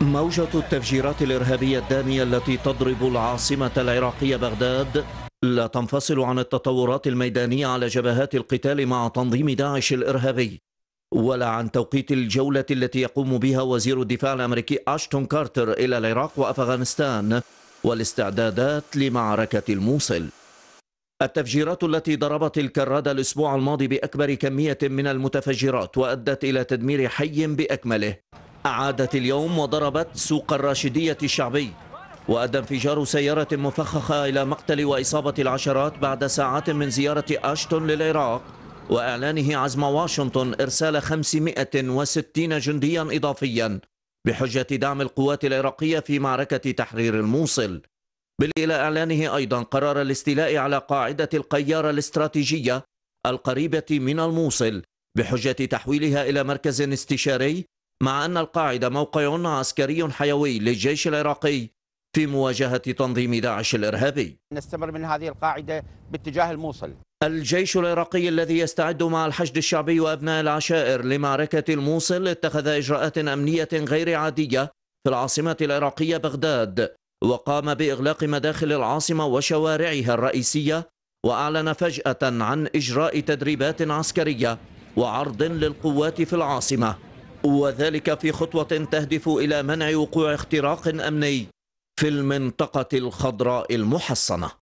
موجة التفجيرات الإرهابية الدامية التي تضرب العاصمة العراقية بغداد لا تنفصل عن التطورات الميدانية على جبهات القتال مع تنظيم داعش الإرهابي ولا عن توقيت الجولة التي يقوم بها وزير الدفاع الأمريكي أشتون كارتر إلى العراق وأفغانستان والاستعدادات لمعركة الموصل التفجيرات التي ضربت الكرادة الأسبوع الماضي بأكبر كمية من المتفجرات وأدت إلى تدمير حي بأكمله أعادت اليوم وضربت سوق الراشدية الشعبي وأدى انفجار سيارة مفخخة إلى مقتل وإصابة العشرات بعد ساعات من زيارة أشتون للعراق وإعلانه عزم واشنطن إرسال 560 جنديا إضافيا بحجة دعم القوات العراقية في معركة تحرير الموصل بل إلى إعلانه أيضا قرار الاستيلاء على قاعدة القيارة الاستراتيجية القريبة من الموصل بحجة تحويلها إلى مركز استشاري مع أن القاعدة موقع عسكري حيوي للجيش العراقي في مواجهة تنظيم داعش الإرهابي نستمر من هذه القاعدة باتجاه الموصل الجيش العراقي الذي يستعد مع الحشد الشعبي وأبناء العشائر لمعركة الموصل اتخذ إجراءات أمنية غير عادية في العاصمة العراقية بغداد وقام بإغلاق مداخل العاصمة وشوارعها الرئيسية وأعلن فجأة عن إجراء تدريبات عسكرية وعرض للقوات في العاصمة وذلك في خطوة تهدف إلى منع وقوع اختراق أمني في المنطقة الخضراء المحصنة